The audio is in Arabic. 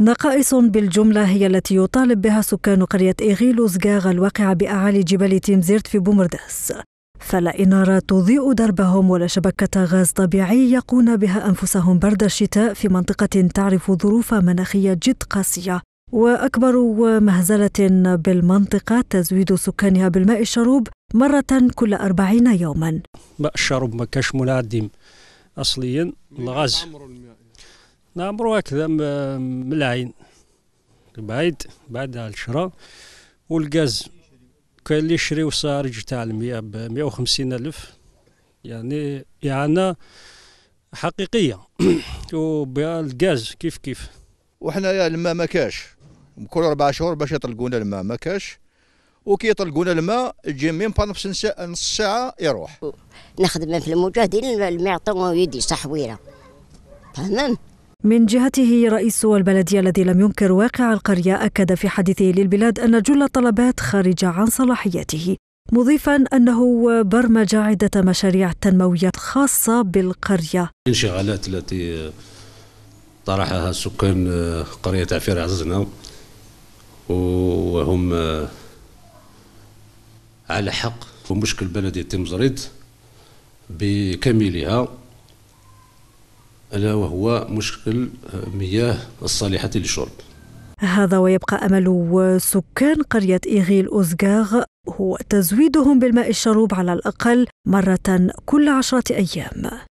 نقائص بالجملة هي التي يطالب بها سكان قرية إيغيلو زقاغ الواقعة بأعالي جبال تيمزيرت في بومرداس فلا إنارة تضيء دربهم ولا شبكة غاز طبيعي يقون بها أنفسهم برد الشتاء في منطقة تعرف ظروف مناخية جد قاسية وأكبر مهزلة بالمنطقة تزويد سكانها بالماء الشروب مرة كل أربعين يوما ماء الشرب ما كاش منعدم أصليا الغاز نعمرو هكذا من العين بعيد بعد على والغاز كاين اللي يشريو وصارج تاع المية بمية وخمسين ألف يعني إعانة حقيقية وبالغاز كيف كيف وحنايا الماء ما كاش كل أربع شهور باش يطلقونا الماء ما كاش وكي يطلقونا الماء يجي من نفس نص ساعة يروح نخدم في المجاهدين الماء يعطونا يدي صح ويرا تمام من جهته رئيس البلدية الذي لم ينكر واقع القرية أكد في حديثه للبلاد أن جل الطلبات خارجة عن صلاحيته مضيفا أنه برمج عدة مشاريع تنموية خاصة بالقرية الانشغالات التي طرحها سكان آه، قرية عفير عززنا وهم آه، على حق ومشكل بلد يتم زريد بكاملها ألا وهو مشكل آه، مياه الصالحة للشرب هذا ويبقى أمل سكان قرية إيغيل أوزغاغ هو تزويدهم بالماء الشروب على الأقل مرة كل عشرة أيام